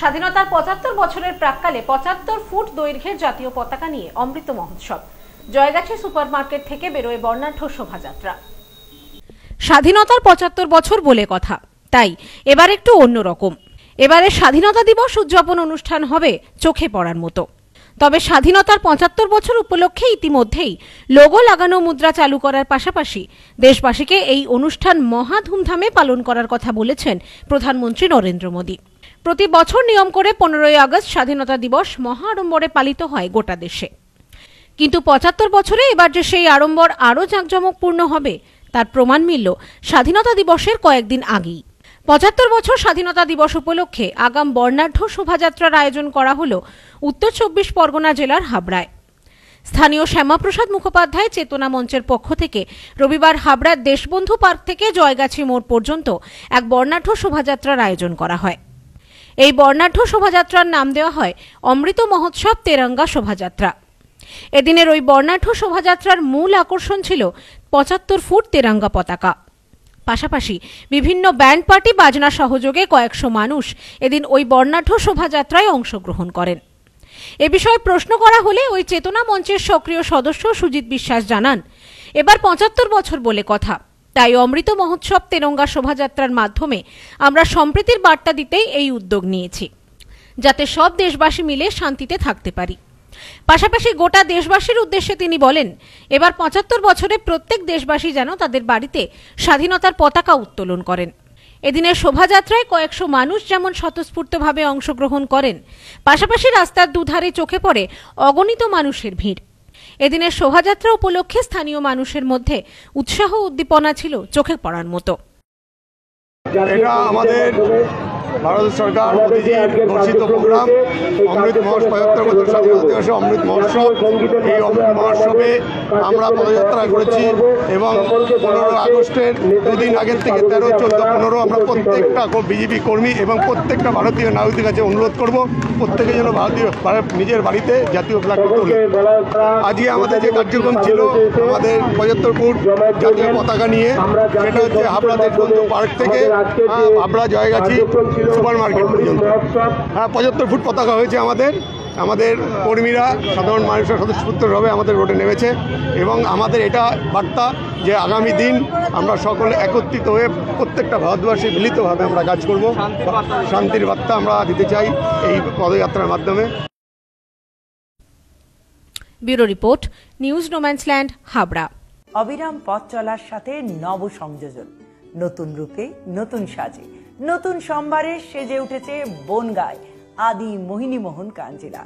স্বাধীনতার পঁচাত্তর বছরের প্রাককালে পঁচাত্তর ফুট দৈর্ঘ্যের জাতীয় পতাকা নিয়ে অমৃত মহোৎসব জয়গাছি সুপার মার্কেট থেকে বেরোয় বর্ণাঢ্য শোভাযাত্রা স্বাধীনতার পঁচাত্তর বছর বলে কথা তাই এবার একটু অন্যরকম এবারে স্বাধীনতা দিবস উদযাপন অনুষ্ঠান হবে চোখে পড়ার মতো তবে স্বাধীনতার পঁচাত্তর বছর উপলক্ষে ইতিমধ্যেই লোগো লাগানো মুদ্রা চালু করার পাশাপাশি দেশবাসীকে এই অনুষ্ঠান মহা ধুমধামে পালন করার কথা বলেছেন প্রধানমন্ত্রী নরেন্দ্র মোদী প্রতি বছর নিয়ম করে পনেরোই আগস্ট স্বাধীনতা দিবস মহা আড়ম্বরে পালিত হয় গোটা দেশে কিন্তু পঁচাত্তর বছরে এবার যে সেই আড়ম্বর আরও জাঁকজমকপূর্ণ হবে তার প্রমাণ মিলল স্বাধীনতা দিবসের কয়েকদিন আগেই পঁচাত্তর বছর স্বাধীনতা দিবস উপলক্ষে আগাম বর্ণাঢ্য শোভাযাত্রার আয়োজন করা হল উত্তর চব্বিশ পরগনা জেলার হাবড়ায় স্থানীয় শ্যামাপ্রসাদ মুখোপাধ্যায় চেতনা মঞ্চের পক্ষ থেকে রবিবার হাবড়ার দেশবন্ধু পার্ক থেকে জয়গাছি মোড় পর্যন্ত এক বর্ণাঢ্য শোভাযাত্রার আয়োজন করা হয় এই বর্ণাঢ্য শোভাযাত্রার নাম দেওয়া হয় অমৃত মহোৎসব তেরঙ্গা শোভাযাত্রা এদিনের ওই বর্ণাঢ্য শোভাযাত্রার মূল আকর্ষণ ছিল পঁচাত্তর ফুট তেরঙ্গা পতাকা পাশাপাশি বিভিন্ন ব্যান্ড পার্টি বাজনা সহযোগে কয়েকশো মানুষ এদিন ওই বর্ণাঢ্য শোভাযাত্রায় অংশগ্রহণ করেন এ বিষয়ে প্রশ্ন করা হলে ওই চেতনা মঞ্চের সক্রিয় সদস্য সুজিত বিশ্বাস জানান এবার পঁচাত্তর বছর বলে কথা তাই অমৃত মহোৎসব তেরঙ্গা শোভাযাত্রার মাধ্যমে আমরা সম্প্রীতির বার্তা দিতেই এই উদ্যোগ নিয়েছি যাতে সব দেশবাসী মিলে শান্তিতে থাকতে পারি পাশাপাশি গোটা দেশবাসীর উদ্দেশ্যে তিনি বলেন এবার পঁচাত্তর বছরে প্রত্যেক দেশবাসী যেন তাদের বাড়িতে স্বাধীনতার পতাকা উত্তোলন করেন এদিনের শোভাযাত্রায় কয়েকশো মানুষ যেমন স্বতঃস্ফূর্তভাবে অংশগ্রহণ করেন পাশাপাশি রাস্তার দুধারে চোখে পড়ে অগণিত মানুষের ভিড় এদিনের শোভাযাত্রা উপলক্ষে স্থানীয় মানুষের মধ্যে উৎসাহ উদ্দীপনা ছিল চোখে পড়ার মতো এটা আমাদের ভারত সরকার ঘোষিত প্রোগ্রাম অমৃত মহোৎসব পঁচাত্তর বছর স্বাধীনতা অমৃত মহোৎসব এই অমৃত মহোৎসবে আমরা পদযাত্রা করেছি এবং পনেরো আগস্টের দুদিন আগের থেকে তেরো চোদ্দ পনেরো আমরা প্রত্যেকটা বিজেপি কর্মী এবং প্রত্যেকটা ভারতীয় নাগরিকের কাছে অনুরোধ করব প্রত্যেকে যেন ভারতীয় নিজের বাড়িতে জাতীয় ফ্ল্যাগ তোলে আজকে আমাদের যে কার্যক্রম ছিল আমাদের পঁচাত্তর ফুট জাতীয় পতাকা নিয়ে সেটা হচ্ছে আপনাদের বন্ধু পার্ক থেকে হাবড়া জয়গাছি সুপার মার্কেট পর্যন্ত হ্যাঁ পঁচাত্তর ফুট পতাকা হয়েছে আমাদের আমাদের কর্মীরা সাধারণ মানুষের সদস্যপুত্রভাবে আমাদের রোডে নেমেছে এবং আমাদের এটা বার্তা যে আগামী দিন আমরা সকলে একত্রিত হয়ে প্রত্যেকটা ভারতবাসী মিলিতভাবে আমরা কাজ করব শান্তির বার্তা আমরা দিতে চাই এই পদযাত্রার মাধ্যমে bureau report news no man's land Habra অবিরাম পথ চলার সাথে নব সংযোজন নতুন রূপে নতুন সাজে নতুন সম্ভারে সেজে উঠেছে বনগায় আদি মোহিনী মোহন কাঞ্জিলা